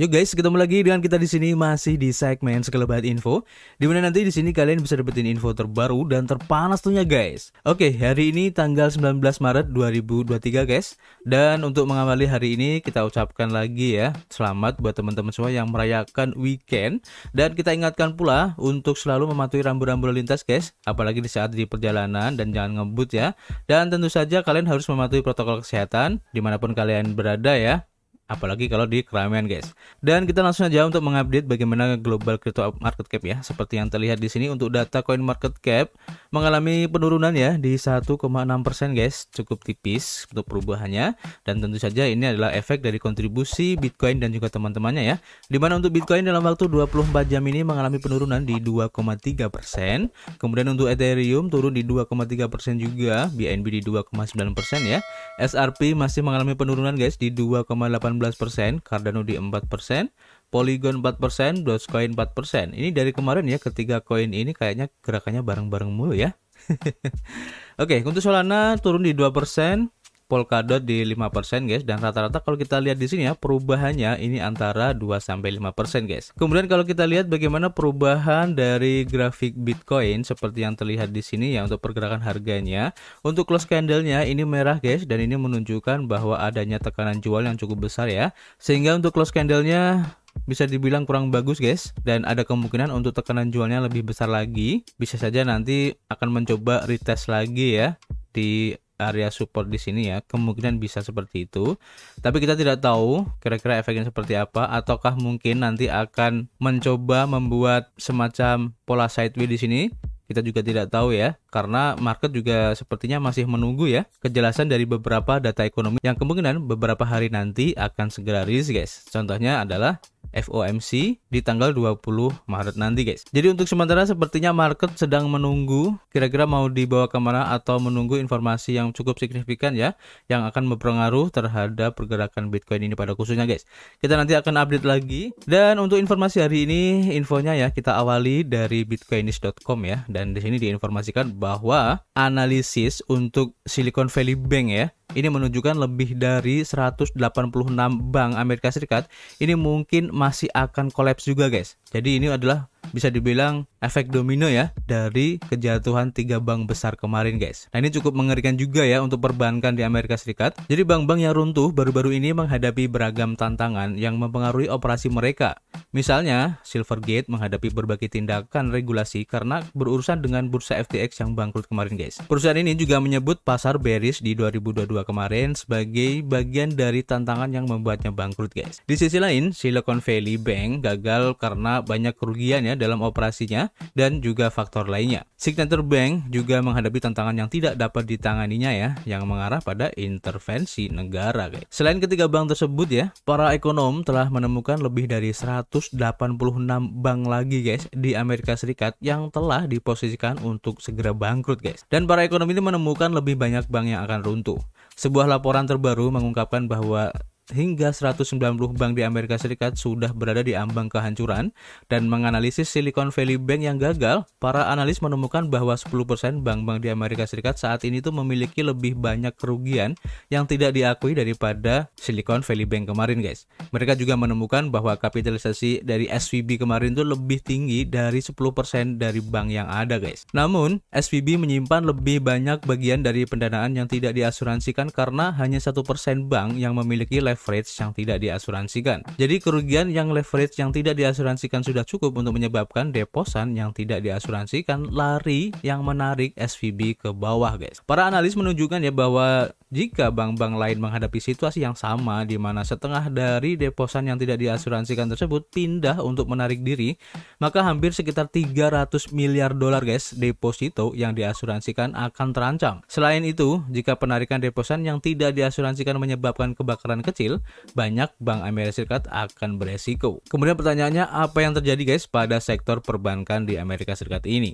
Yo guys, ketemu lagi dengan kita di sini masih di segmen sekelebat info, dimana nanti di sini kalian bisa dapetin info terbaru dan terpanas tuhnya guys. Oke, hari ini tanggal 19 Maret 2023 guys, dan untuk mengawali hari ini kita ucapkan lagi ya selamat buat teman-teman semua yang merayakan weekend dan kita ingatkan pula untuk selalu mematuhi rambu-rambu lalu lintas guys, apalagi di saat di perjalanan dan jangan ngebut ya. Dan tentu saja kalian harus mematuhi protokol kesehatan dimanapun kalian berada ya apalagi kalau di keramaian guys. Dan kita langsung aja untuk mengupdate bagaimana global crypto market cap ya. Seperti yang terlihat di sini untuk data coin market cap mengalami penurunan ya di 1,6% guys, cukup tipis untuk perubahannya dan tentu saja ini adalah efek dari kontribusi Bitcoin dan juga teman-temannya ya. Dimana untuk Bitcoin dalam waktu 24 jam ini mengalami penurunan di 2,3%, kemudian untuk Ethereum turun di 2,3% juga, BNB di 2,9% ya. SRP masih mengalami penurunan guys di 2,8 16%, Cardano di 4%, Polygon 4%, Dogecoin 4%. Ini dari kemarin ya, ketiga koin ini kayaknya gerakannya bareng-bareng mulu ya. Oke, okay, untuk Solana turun di 2%, Polkadot di 5% guys dan rata-rata kalau kita lihat di sini ya perubahannya ini antara 2 sampai 5% guys. Kemudian kalau kita lihat bagaimana perubahan dari grafik Bitcoin seperti yang terlihat di sini ya untuk pergerakan harganya. Untuk close candlenya ini merah guys dan ini menunjukkan bahwa adanya tekanan jual yang cukup besar ya. Sehingga untuk close candlenya bisa dibilang kurang bagus guys dan ada kemungkinan untuk tekanan jualnya lebih besar lagi bisa saja nanti akan mencoba retest lagi ya di area support di sini ya kemungkinan bisa seperti itu tapi kita tidak tahu kira-kira efeknya seperti apa ataukah mungkin nanti akan mencoba membuat semacam pola sideways di sini kita juga tidak tahu ya karena market juga sepertinya masih menunggu ya kejelasan dari beberapa data ekonomi yang kemungkinan beberapa hari nanti akan segera rilis guys contohnya adalah FOMC di tanggal 20 Maret nanti guys. Jadi untuk sementara sepertinya market sedang menunggu kira-kira mau dibawa kemana atau menunggu informasi yang cukup signifikan ya yang akan berpengaruh terhadap pergerakan Bitcoin ini pada khususnya guys. Kita nanti akan update lagi dan untuk informasi hari ini infonya ya kita awali dari bitcoinis.com ya dan di sini diinformasikan bahwa analisis untuk Silicon Valley Bank ya ini menunjukkan lebih dari 186 bank Amerika Serikat ini mungkin masih akan collapse juga guys. Jadi ini adalah bisa dibilang efek domino ya dari kejatuhan tiga bank besar kemarin guys. Nah ini cukup mengerikan juga ya untuk perbankan di Amerika Serikat. Jadi bank-bank yang runtuh baru-baru ini menghadapi beragam tantangan yang mempengaruhi operasi mereka. Misalnya Silvergate menghadapi berbagai tindakan regulasi karena berurusan dengan bursa FTX yang bangkrut kemarin guys. Perusahaan ini juga menyebut pasar bearish di 2022 kemarin sebagai bagian dari tantangan yang membuatnya bangkrut guys. Di sisi lain Silicon Valley Bank gagal karena banyak kerugian ya dalam operasinya dan juga faktor lainnya. Signature Bank juga menghadapi tantangan yang tidak dapat ditanganinya ya, yang mengarah pada intervensi negara. Guys. Selain ketiga bank tersebut ya, para ekonom telah menemukan lebih dari 186 bank lagi guys di Amerika Serikat yang telah diposisikan untuk segera bangkrut guys. Dan para ekonom ini menemukan lebih banyak bank yang akan runtuh. Sebuah laporan terbaru mengungkapkan bahwa hingga 190 bank di Amerika Serikat sudah berada di ambang kehancuran dan menganalisis Silicon Valley Bank yang gagal, para analis menemukan bahwa 10% bank-bank di Amerika Serikat saat ini itu memiliki lebih banyak kerugian yang tidak diakui daripada Silicon Valley Bank kemarin, guys. Mereka juga menemukan bahwa kapitalisasi dari SVB kemarin itu lebih tinggi dari 10% dari bank yang ada, guys. Namun, SVB menyimpan lebih banyak bagian dari pendanaan yang tidak diasuransikan karena hanya satu bank yang memiliki level leverage yang tidak diasuransikan. Jadi kerugian yang leverage yang tidak diasuransikan sudah cukup untuk menyebabkan deposan yang tidak diasuransikan lari yang menarik SVB ke bawah guys. Para analis menunjukkan ya bahwa jika bank-bank lain menghadapi situasi yang sama di mana setengah dari deposan yang tidak diasuransikan tersebut pindah untuk menarik diri, maka hampir sekitar 300 miliar dolar guys deposito yang diasuransikan akan terancam. Selain itu, jika penarikan deposan yang tidak diasuransikan menyebabkan kebakaran kecil, banyak bank Amerika Serikat akan beresiko. Kemudian pertanyaannya apa yang terjadi guys pada sektor perbankan di Amerika Serikat ini?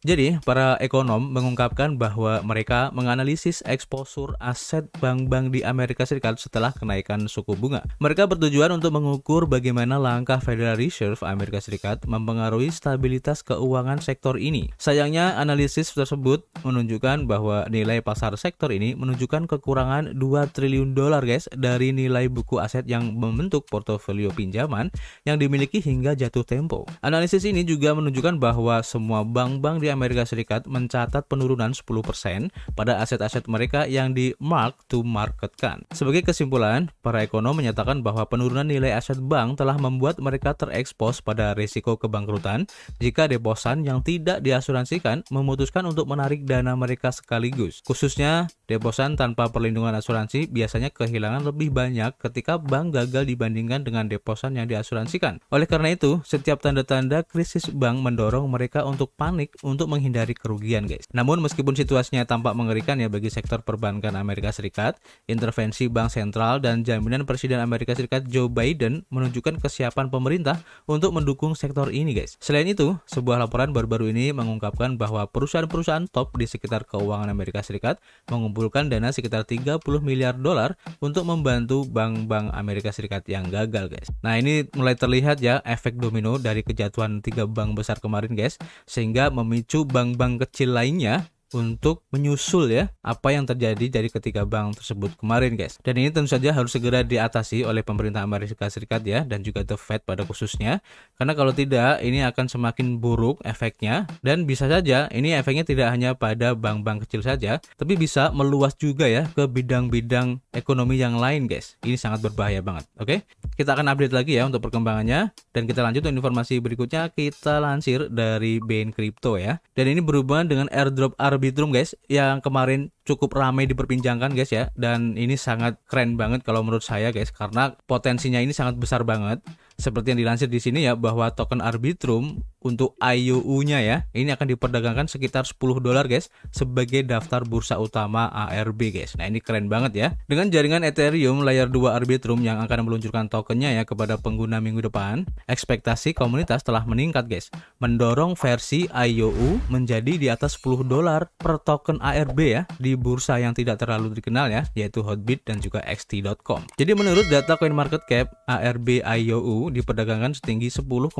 Jadi, para ekonom mengungkapkan bahwa mereka menganalisis eksposur aset bank-bank di Amerika Serikat setelah kenaikan suku bunga. Mereka bertujuan untuk mengukur bagaimana langkah Federal Reserve Amerika Serikat mempengaruhi stabilitas keuangan sektor ini. Sayangnya, analisis tersebut menunjukkan bahwa nilai pasar sektor ini menunjukkan kekurangan 2 triliun dolar, guys, dari nilai buku aset yang membentuk portofolio pinjaman yang dimiliki hingga jatuh tempo. Analisis ini juga menunjukkan bahwa semua bank-bank di Amerika Serikat mencatat penurunan 10% pada aset-aset mereka yang di mark to marketkan. Sebagai kesimpulan, para ekonom menyatakan bahwa penurunan nilai aset bank telah membuat mereka terekspos pada risiko kebangkrutan jika deposan yang tidak diasuransikan memutuskan untuk menarik dana mereka sekaligus. Khususnya, deposan tanpa perlindungan asuransi biasanya kehilangan lebih banyak ketika bank gagal dibandingkan dengan deposan yang diasuransikan. Oleh karena itu, setiap tanda-tanda krisis bank mendorong mereka untuk panik untuk untuk menghindari kerugian guys. Namun meskipun situasinya tampak mengerikan ya bagi sektor perbankan Amerika Serikat, intervensi bank sentral dan jaminan Presiden Amerika Serikat Joe Biden menunjukkan kesiapan pemerintah untuk mendukung sektor ini guys. Selain itu, sebuah laporan baru-baru ini mengungkapkan bahwa perusahaan-perusahaan top di sekitar keuangan Amerika Serikat mengumpulkan dana sekitar 30 miliar dolar untuk membantu bank-bank Amerika Serikat yang gagal guys. Nah ini mulai terlihat ya efek domino dari kejatuhan tiga bank besar kemarin guys, sehingga memicu memicu bank-bank kecil lainnya untuk menyusul ya apa yang terjadi dari ketiga bank tersebut kemarin guys. Dan ini tentu saja harus segera diatasi oleh pemerintah Amerika Serikat ya dan juga The Fed pada khususnya. Karena kalau tidak ini akan semakin buruk efeknya dan bisa saja ini efeknya tidak hanya pada bank-bank kecil saja tapi bisa meluas juga ya ke bidang-bidang ekonomi yang lain guys. Ini sangat berbahaya banget. Oke. Kita akan update lagi ya untuk perkembangannya dan kita lanjut untuk informasi berikutnya kita lansir dari Bain Crypto ya. Dan ini berhubungan dengan airdrop RB Arbitrum guys yang kemarin cukup ramai diperbincangkan guys ya dan ini sangat keren banget kalau menurut saya guys karena potensinya ini sangat besar banget seperti yang dilansir di sini ya bahwa token Arbitrum untuk iou nya ya ini akan diperdagangkan sekitar 10 dolar guys sebagai daftar bursa utama ARB guys. Nah ini keren banget ya. Dengan jaringan Ethereum layer 2 Arbitrum yang akan meluncurkan tokennya ya kepada pengguna minggu depan, ekspektasi komunitas telah meningkat guys, mendorong versi IOU menjadi di atas 10 dolar per token ARB ya di bursa yang tidak terlalu dikenal ya yaitu Hotbit dan juga XT.com. Jadi menurut data CoinMarketCap, ARB IOU diperdagangkan setinggi 10,30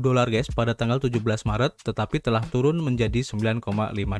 dolar guys pada tanggal 17 Maret tetapi telah turun menjadi 9,5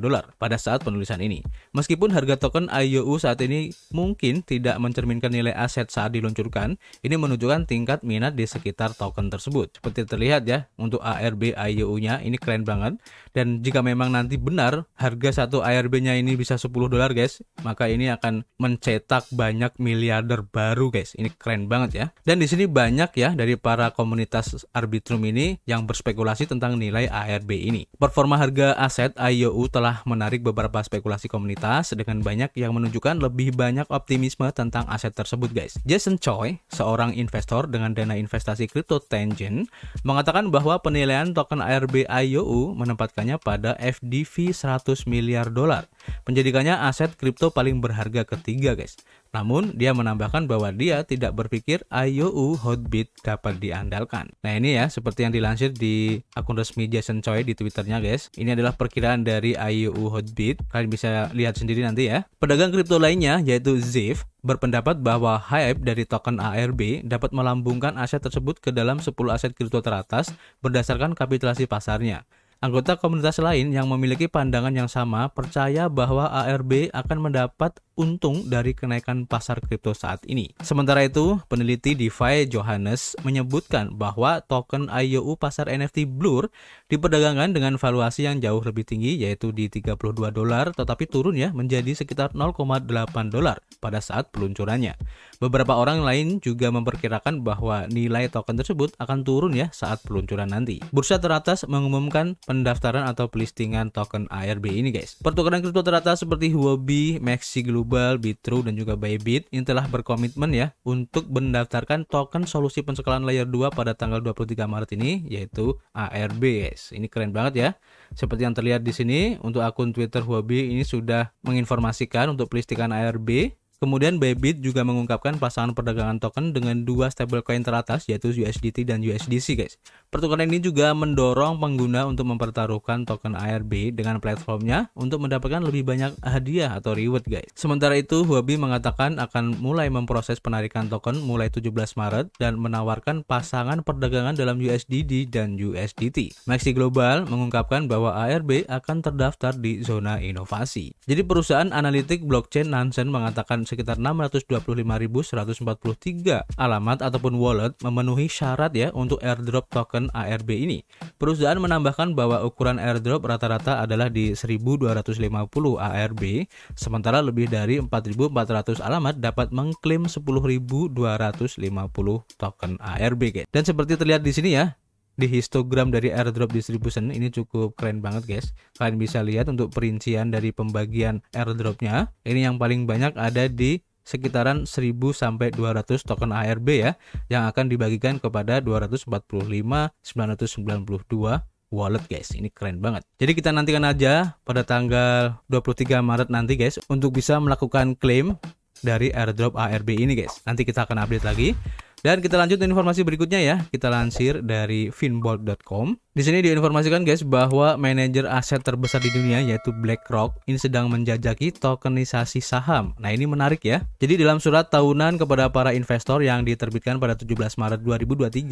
dolar pada saat penulisan ini. Meskipun harga token IOU saat ini mungkin tidak mencerminkan nilai aset saat diluncurkan, ini menunjukkan tingkat minat di sekitar token tersebut. Seperti terlihat ya, untuk ARB IOU-nya ini keren banget dan jika memang nanti benar harga satu ARB-nya ini bisa 10 dolar guys, maka ini akan mencetak banyak miliarder baru guys. Ini keren banget ya. Dan di sini banyak ya dari dari para komunitas Arbitrum ini yang berspekulasi tentang nilai ARB ini. Performa harga aset IOU telah menarik beberapa spekulasi komunitas dengan banyak yang menunjukkan lebih banyak optimisme tentang aset tersebut guys. Jason Choi, seorang investor dengan dana investasi Crypto Tangent, mengatakan bahwa penilaian token ARB IOU menempatkannya pada FDV 100 miliar dolar, menjadikannya aset kripto paling berharga ketiga guys. Namun, dia menambahkan bahwa dia tidak berpikir IOU Hotbit dapat diandalkan. Nah ini ya, seperti yang dilansir di akun resmi Jason Choi di Twitternya guys. Ini adalah perkiraan dari IOU Hotbit. Kalian bisa lihat sendiri nanti ya. Pedagang kripto lainnya yaitu Ziv berpendapat bahwa hype dari token ARB dapat melambungkan aset tersebut ke dalam 10 aset kripto teratas berdasarkan kapitalisasi pasarnya. Anggota komunitas lain yang memiliki pandangan yang sama percaya bahwa ARB akan mendapat untung dari kenaikan pasar kripto saat ini. Sementara itu, peneliti DeFi Johannes menyebutkan bahwa token IOU pasar NFT Blur diperdagangkan dengan valuasi yang jauh lebih tinggi yaitu di 32 dolar tetapi turun ya menjadi sekitar 0,8 dolar pada saat peluncurannya. Beberapa orang lain juga memperkirakan bahwa nilai token tersebut akan turun ya saat peluncuran nanti. Bursa teratas mengumumkan pendaftaran atau pelistingan token ARB ini guys. Pertukaran kripto teratas seperti Huobi, Maxi Glue, global Bitru, dan juga Bybit ini telah berkomitmen ya untuk mendaftarkan token solusi pensekalan layer 2 pada tanggal 23 Maret ini yaitu ARBS. Ini keren banget ya. Seperti yang terlihat di sini untuk akun Twitter Huobi ini sudah menginformasikan untuk pelistikan ARB Kemudian Bybit juga mengungkapkan pasangan perdagangan token dengan dua stablecoin teratas yaitu USDT dan USDC guys. Pertukaran ini juga mendorong pengguna untuk mempertaruhkan token ARB dengan platformnya untuk mendapatkan lebih banyak hadiah atau reward guys. Sementara itu Huobi mengatakan akan mulai memproses penarikan token mulai 17 Maret dan menawarkan pasangan perdagangan dalam USDD dan USDT. Maxi Global mengungkapkan bahwa ARB akan terdaftar di zona inovasi. Jadi perusahaan analitik blockchain Nansen mengatakan sekitar 625.143 alamat ataupun wallet memenuhi syarat ya untuk airdrop token ARB ini. Perusahaan menambahkan bahwa ukuran airdrop rata-rata adalah di 1250 ARB, sementara lebih dari 4.400 alamat dapat mengklaim 10.250 token ARB. Dan seperti terlihat di sini ya, di histogram dari airdrop distribution ini cukup keren banget guys kalian bisa lihat untuk perincian dari pembagian airdropnya ini yang paling banyak ada di sekitaran 1000 sampai 200 token ARB ya yang akan dibagikan kepada 245 992 wallet guys ini keren banget jadi kita nantikan aja pada tanggal 23 Maret nanti guys untuk bisa melakukan klaim dari airdrop ARB ini guys nanti kita akan update lagi dan kita lanjut informasi berikutnya ya. Kita lansir dari finbolt.com. Di sini diinformasikan guys bahwa manajer aset terbesar di dunia yaitu BlackRock ini sedang menjajaki tokenisasi saham. Nah, ini menarik ya. Jadi dalam surat tahunan kepada para investor yang diterbitkan pada 17 Maret 2023,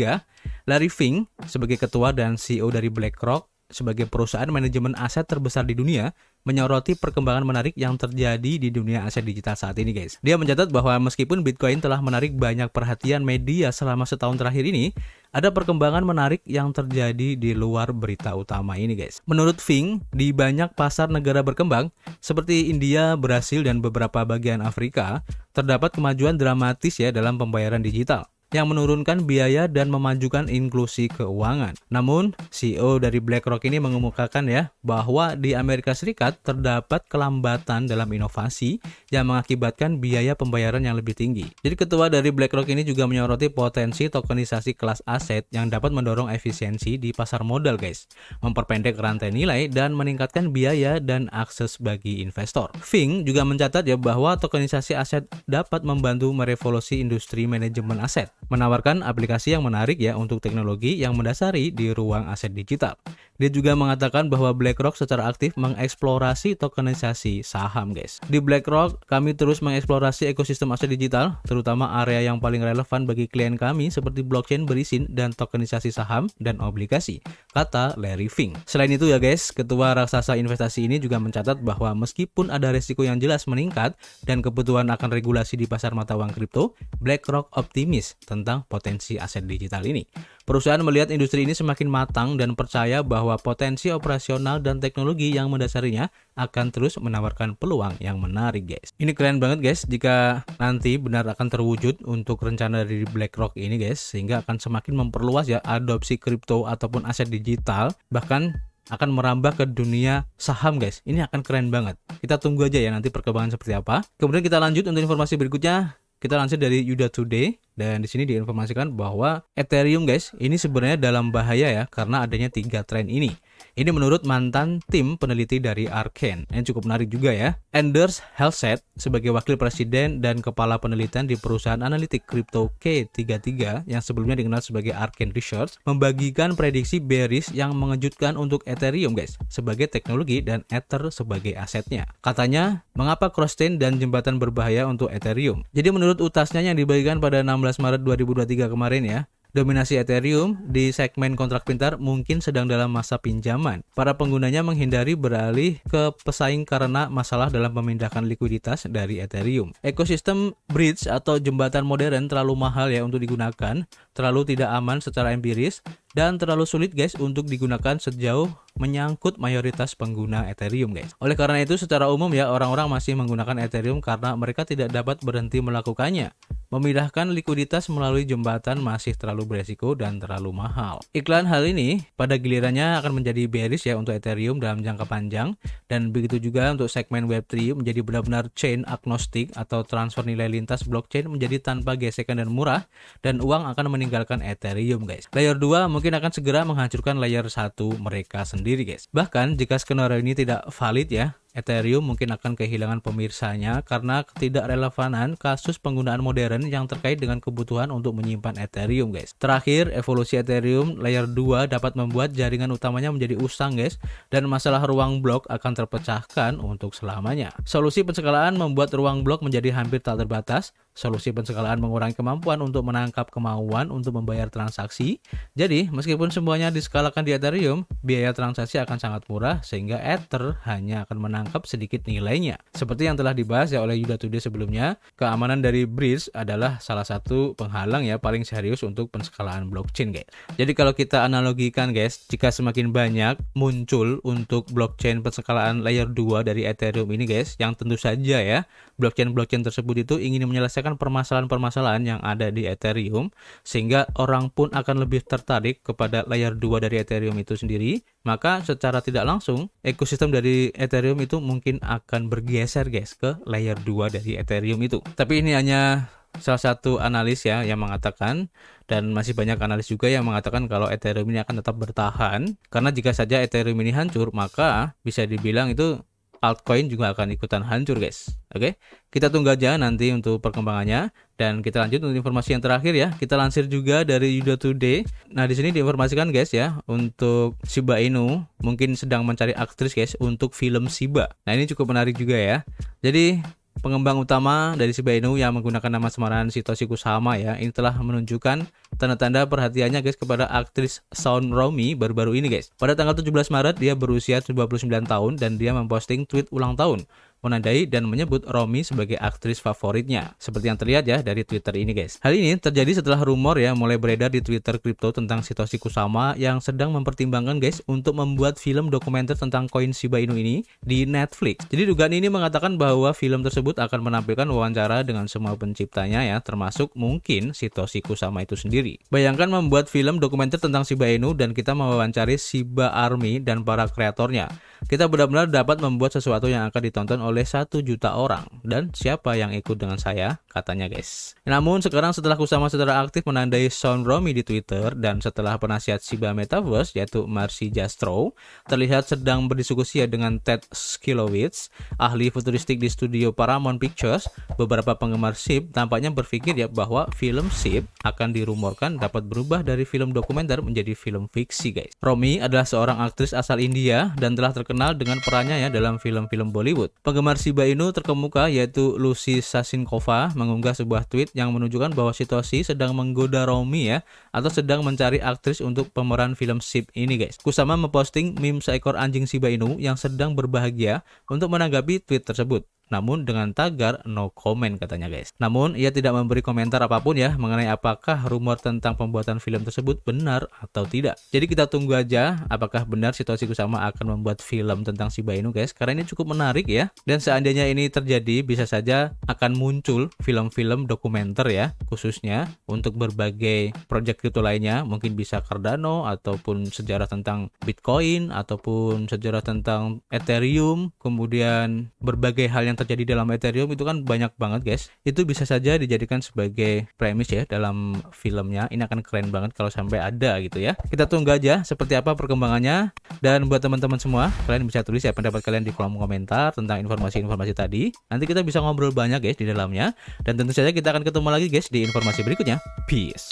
Larry Fink sebagai ketua dan CEO dari BlackRock sebagai perusahaan manajemen aset terbesar di dunia menyoroti perkembangan menarik yang terjadi di dunia aset digital saat ini guys. Dia mencatat bahwa meskipun Bitcoin telah menarik banyak perhatian media selama setahun terakhir ini, ada perkembangan menarik yang terjadi di luar berita utama ini guys. Menurut Fing, di banyak pasar negara berkembang seperti India, Brasil, dan beberapa bagian Afrika, terdapat kemajuan dramatis ya dalam pembayaran digital yang menurunkan biaya dan memajukan inklusi keuangan. Namun, CEO dari BlackRock ini mengemukakan ya bahwa di Amerika Serikat terdapat kelambatan dalam inovasi yang mengakibatkan biaya pembayaran yang lebih tinggi. Jadi ketua dari BlackRock ini juga menyoroti potensi tokenisasi kelas aset yang dapat mendorong efisiensi di pasar modal, guys. Memperpendek rantai nilai dan meningkatkan biaya dan akses bagi investor. Fing juga mencatat ya bahwa tokenisasi aset dapat membantu merevolusi industri manajemen aset menawarkan aplikasi yang menarik ya untuk teknologi yang mendasari di ruang aset digital. Dia juga mengatakan bahwa BlackRock secara aktif mengeksplorasi tokenisasi saham, guys. Di BlackRock, kami terus mengeksplorasi ekosistem aset digital, terutama area yang paling relevan bagi klien kami seperti blockchain berizin dan tokenisasi saham dan obligasi, kata Larry Fink. Selain itu ya guys, ketua raksasa investasi ini juga mencatat bahwa meskipun ada resiko yang jelas meningkat dan kebutuhan akan regulasi di pasar mata uang kripto, BlackRock optimis tentang potensi aset digital ini. Perusahaan melihat industri ini semakin matang dan percaya bahwa potensi operasional dan teknologi yang mendasarinya akan terus menawarkan peluang yang menarik, guys. Ini keren banget, guys, jika nanti benar akan terwujud untuk rencana dari BlackRock ini, guys, sehingga akan semakin memperluas ya adopsi kripto ataupun aset digital, bahkan akan merambah ke dunia saham guys. Ini akan keren banget. Kita tunggu aja ya nanti perkembangan seperti apa. Kemudian kita lanjut untuk informasi berikutnya. Kita lansir dari Yuda Today dan di sini diinformasikan bahwa Ethereum guys ini sebenarnya dalam bahaya ya karena adanya tiga tren ini. Ini menurut mantan tim peneliti dari Arkane. Yang cukup menarik juga ya. Anders Helseth sebagai wakil presiden dan kepala penelitian di perusahaan analitik kripto K33 yang sebelumnya dikenal sebagai Arkane Research membagikan prediksi bearish yang mengejutkan untuk Ethereum guys sebagai teknologi dan Ether sebagai asetnya. Katanya, mengapa crosschain dan jembatan berbahaya untuk Ethereum? Jadi menurut utasnya yang dibagikan pada 16 Maret 2023 kemarin ya, Dominasi Ethereum di segmen kontrak pintar mungkin sedang dalam masa pinjaman. Para penggunanya menghindari beralih ke pesaing karena masalah dalam memindahkan likuiditas dari Ethereum. Ekosistem bridge atau jembatan modern terlalu mahal ya untuk digunakan, terlalu tidak aman secara empiris, dan terlalu sulit guys untuk digunakan sejauh menyangkut mayoritas pengguna Ethereum guys. Oleh karena itu secara umum ya orang-orang masih menggunakan Ethereum karena mereka tidak dapat berhenti melakukannya. Memindahkan likuiditas melalui jembatan masih terlalu beresiko dan terlalu mahal. Iklan hal ini pada gilirannya akan menjadi bearish ya untuk Ethereum dalam jangka panjang dan begitu juga untuk segmen Web3 menjadi benar-benar chain agnostik atau transfer nilai lintas blockchain menjadi tanpa gesekan dan murah dan uang akan meninggalkan Ethereum guys. Layer 2 mungkin akan segera menghancurkan layer satu mereka sendiri guys. Bahkan jika skenario ini tidak valid ya, Ethereum mungkin akan kehilangan pemirsanya karena ketidakrelevanan kasus penggunaan modern yang terkait dengan kebutuhan untuk menyimpan Ethereum guys. Terakhir, evolusi Ethereum layer 2 dapat membuat jaringan utamanya menjadi usang guys dan masalah ruang blok akan terpecahkan untuk selamanya. Solusi pencegahan membuat ruang blok menjadi hampir tak terbatas Solusi pencegahan mengurangi kemampuan untuk menangkap kemauan untuk membayar transaksi. Jadi, meskipun semuanya diskalakan di Ethereum, biaya transaksi akan sangat murah sehingga Ether hanya akan menangkap sedikit nilainya. Seperti yang telah dibahas ya oleh Yuda Today sebelumnya, keamanan dari bridge adalah salah satu penghalang ya paling serius untuk pencegalan blockchain, guys. Jadi kalau kita analogikan, guys, jika semakin banyak muncul untuk blockchain pencegalan layer 2 dari Ethereum ini, guys, yang tentu saja ya blockchain-blockchain tersebut itu ingin menyelesaikan menyelesaikan permasalahan-permasalahan yang ada di Ethereum sehingga orang pun akan lebih tertarik kepada layer 2 dari Ethereum itu sendiri, maka secara tidak langsung ekosistem dari Ethereum itu mungkin akan bergeser guys ke layer 2 dari Ethereum itu. Tapi ini hanya salah satu analis ya yang mengatakan dan masih banyak analis juga yang mengatakan kalau Ethereum ini akan tetap bertahan karena jika saja Ethereum ini hancur maka bisa dibilang itu altcoin juga akan ikutan hancur guys. Oke, okay? kita tunggu aja nanti untuk perkembangannya dan kita lanjut untuk informasi yang terakhir ya. Kita lansir juga dari Yuda Today. Nah di sini diinformasikan guys ya untuk Shiba Inu mungkin sedang mencari aktris guys untuk film Shiba. Nah ini cukup menarik juga ya. Jadi Pengembang utama dari Shibainu yang menggunakan nama samaran Sitoshi Kusama ya, ini telah menunjukkan tanda-tanda perhatiannya guys kepada aktris Sound Romi baru-baru ini guys. Pada tanggal 17 Maret dia berusia 29 tahun dan dia memposting tweet ulang tahun menandai dan menyebut Romi sebagai aktris favoritnya. Seperti yang terlihat ya dari Twitter ini guys. Hal ini terjadi setelah rumor ya mulai beredar di Twitter kripto tentang Sitoshi Kusama yang sedang mempertimbangkan guys untuk membuat film dokumenter tentang koin Shiba Inu ini di Netflix. Jadi dugaan ini mengatakan bahwa film tersebut akan menampilkan wawancara dengan semua penciptanya ya termasuk mungkin Sitoshi Kusama itu sendiri. Bayangkan membuat film dokumenter tentang Shiba Inu dan kita mewawancari Shiba Army dan para kreatornya. Kita benar-benar dapat membuat sesuatu yang akan ditonton oleh oleh satu juta orang. Dan siapa yang ikut dengan saya? Katanya guys. Namun sekarang setelah Kusama saudara aktif menandai Sound Romy di Twitter dan setelah penasihat Shiba Metaverse yaitu Marcy Jastrow terlihat sedang berdiskusi dengan Ted Skilowitz, ahli futuristik di studio Paramount Pictures, beberapa penggemar SIP tampaknya berpikir ya bahwa film SIP akan dirumorkan dapat berubah dari film dokumenter menjadi film fiksi guys. Romi adalah seorang aktris asal India dan telah terkenal dengan perannya ya dalam film-film Bollywood. Penggemar penggemar Shiba Inu terkemuka yaitu Lucy Sasinkova mengunggah sebuah tweet yang menunjukkan bahwa situasi sedang menggoda Romi ya atau sedang mencari aktris untuk pemeran film Ship ini guys. Kusama memposting meme seekor anjing Shiba Inu yang sedang berbahagia untuk menanggapi tweet tersebut namun dengan tagar no comment katanya guys. Namun ia tidak memberi komentar apapun ya mengenai apakah rumor tentang pembuatan film tersebut benar atau tidak. Jadi kita tunggu aja apakah benar situasi Kusama akan membuat film tentang si Bainu guys karena ini cukup menarik ya. Dan seandainya ini terjadi bisa saja akan muncul film-film dokumenter ya khususnya untuk berbagai project itu lainnya mungkin bisa Cardano ataupun sejarah tentang Bitcoin ataupun sejarah tentang Ethereum kemudian berbagai hal yang terjadi dalam Ethereum itu kan banyak banget guys itu bisa saja dijadikan sebagai premis ya dalam filmnya ini akan keren banget kalau sampai ada gitu ya kita tunggu aja seperti apa perkembangannya dan buat teman-teman semua kalian bisa tulis ya pendapat kalian di kolom komentar tentang informasi-informasi tadi nanti kita bisa ngobrol banyak guys di dalamnya dan tentu saja kita akan ketemu lagi guys di informasi berikutnya peace